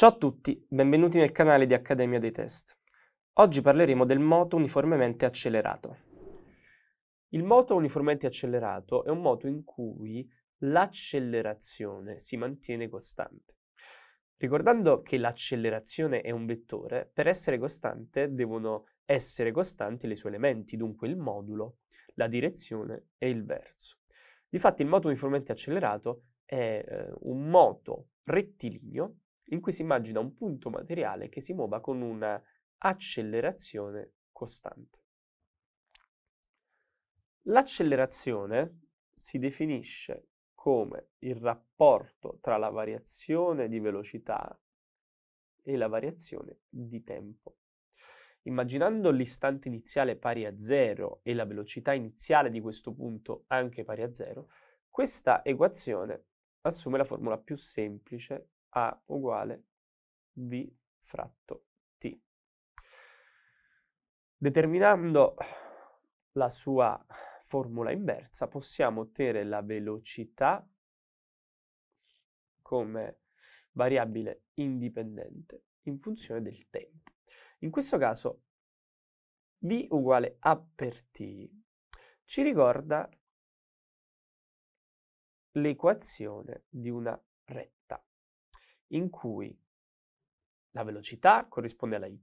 Ciao a tutti, benvenuti nel canale di Accademia dei Test. Oggi parleremo del moto uniformemente accelerato. Il moto uniformemente accelerato è un moto in cui l'accelerazione si mantiene costante. Ricordando che l'accelerazione è un vettore, per essere costante devono essere costanti le sue elementi, dunque il modulo, la direzione e il verso. Difatti il moto uniformemente accelerato è eh, un moto rettilineo in cui si immagina un punto materiale che si muova con una accelerazione costante. L'accelerazione si definisce come il rapporto tra la variazione di velocità e la variazione di tempo. Immaginando l'istante iniziale pari a zero e la velocità iniziale di questo punto anche pari a zero, questa equazione assume la formula più semplice a uguale V fratto T. Determinando la sua formula inversa possiamo ottenere la velocità come variabile indipendente in funzione del tempo. In questo caso v uguale a per t ci ricorda l'equazione di una retta in cui la velocità corrisponde alla y,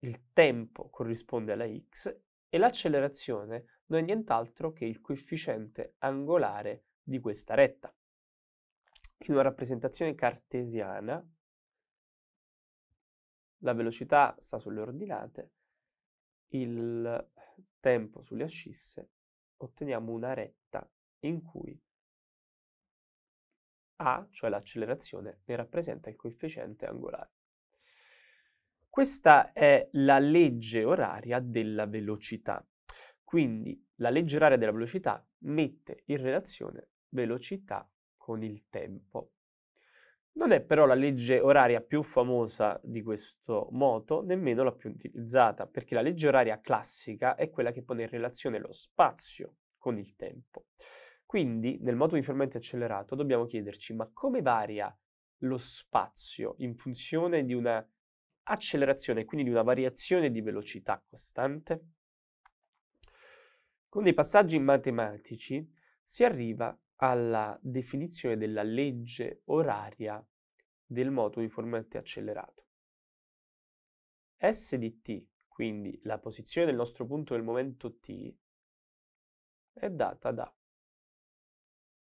il tempo corrisponde alla x e l'accelerazione non è nient'altro che il coefficiente angolare di questa retta. In una rappresentazione cartesiana la velocità sta sulle ordinate, il tempo sulle ascisse, otteniamo una retta in cui a, cioè l'accelerazione, ne rappresenta il coefficiente angolare. Questa è la legge oraria della velocità. Quindi la legge oraria della velocità mette in relazione velocità con il tempo. Non è però la legge oraria più famosa di questo moto, nemmeno la più utilizzata, perché la legge oraria classica è quella che pone in relazione lo spazio con il tempo. Quindi, nel moto di fermento accelerato, dobbiamo chiederci ma come varia lo spazio in funzione di una accelerazione, quindi di una variazione di velocità costante? Con dei passaggi matematici si arriva alla definizione della legge oraria del moto uniformemente accelerato. S di t, quindi la posizione del nostro punto del momento t, è data da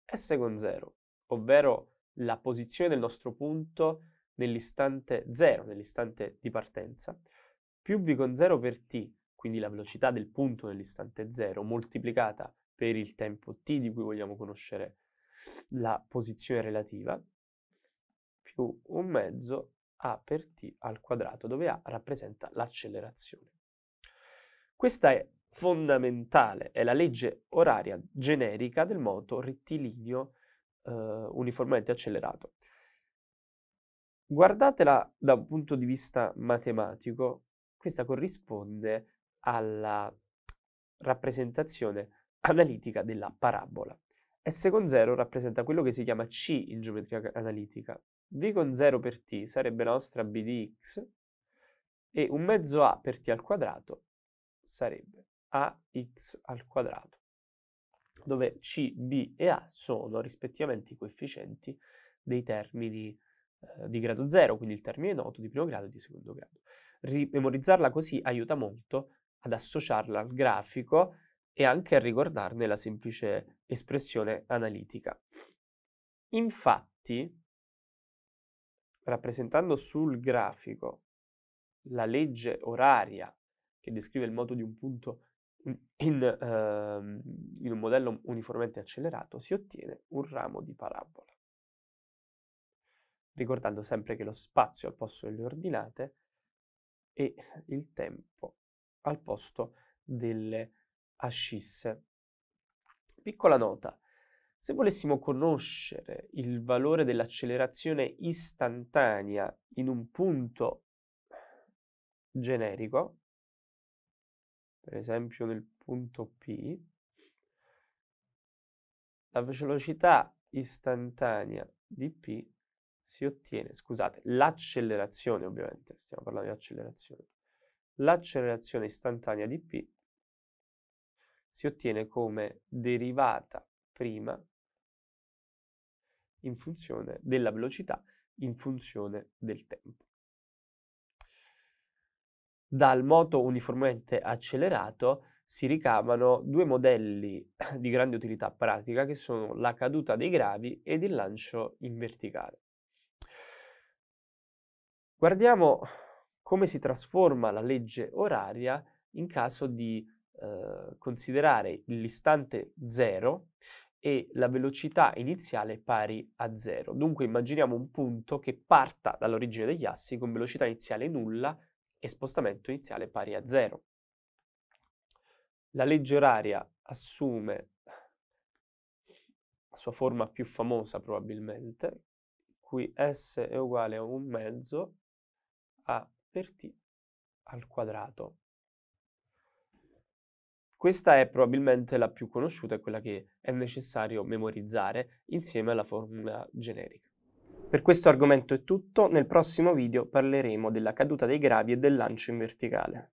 S con 0, ovvero la posizione del nostro punto nell'istante 0, nell'istante di partenza, più v con 0 per t, quindi la velocità del punto nell'istante 0, moltiplicata per il tempo t di cui vogliamo conoscere la posizione relativa, più un mezzo a per t al quadrato, dove a rappresenta l'accelerazione. Questa è fondamentale, è la legge oraria generica del moto rettilineo eh, uniformemente accelerato. Guardatela da un punto di vista matematico, questa corrisponde alla rappresentazione analitica della parabola. S con 0 rappresenta quello che si chiama C in geometria analitica. V con 0 per t sarebbe la nostra b di x e un mezzo a per t al quadrato sarebbe ax al quadrato, dove c, b e a sono rispettivamente i coefficienti dei termini eh, di grado 0, quindi il termine noto di primo grado e di secondo grado. memorizzarla così aiuta molto ad associarla al grafico e anche a ricordarne la semplice espressione analitica. Infatti, rappresentando sul grafico la legge oraria che descrive il moto di un punto in, ehm, in un modello uniformemente accelerato si ottiene un ramo di parabola. Ricordando sempre che lo spazio al posto delle ordinate e il tempo al posto delle ascisse. Piccola nota, se volessimo conoscere il valore dell'accelerazione istantanea in un punto generico, per esempio nel punto P, la velocità istantanea di P si ottiene, scusate, l'accelerazione ovviamente, stiamo parlando di accelerazione, l'accelerazione istantanea di P si ottiene come derivata prima in funzione della velocità in funzione del tempo. Dal moto uniformemente accelerato si ricavano due modelli di grande utilità pratica che sono la caduta dei gravi ed il lancio in verticale. Guardiamo come si trasforma la legge oraria in caso di eh, considerare l'istante 0 e la velocità iniziale pari a 0. Dunque immaginiamo un punto che parta dall'origine degli assi con velocità iniziale nulla e spostamento iniziale pari a 0. La legge oraria assume la sua forma più famosa probabilmente, cui S è uguale a un mezzo a per T al quadrato. Questa è probabilmente la più conosciuta e quella che è necessario memorizzare insieme alla formula generica. Per questo argomento è tutto, nel prossimo video parleremo della caduta dei gravi e del lancio in verticale.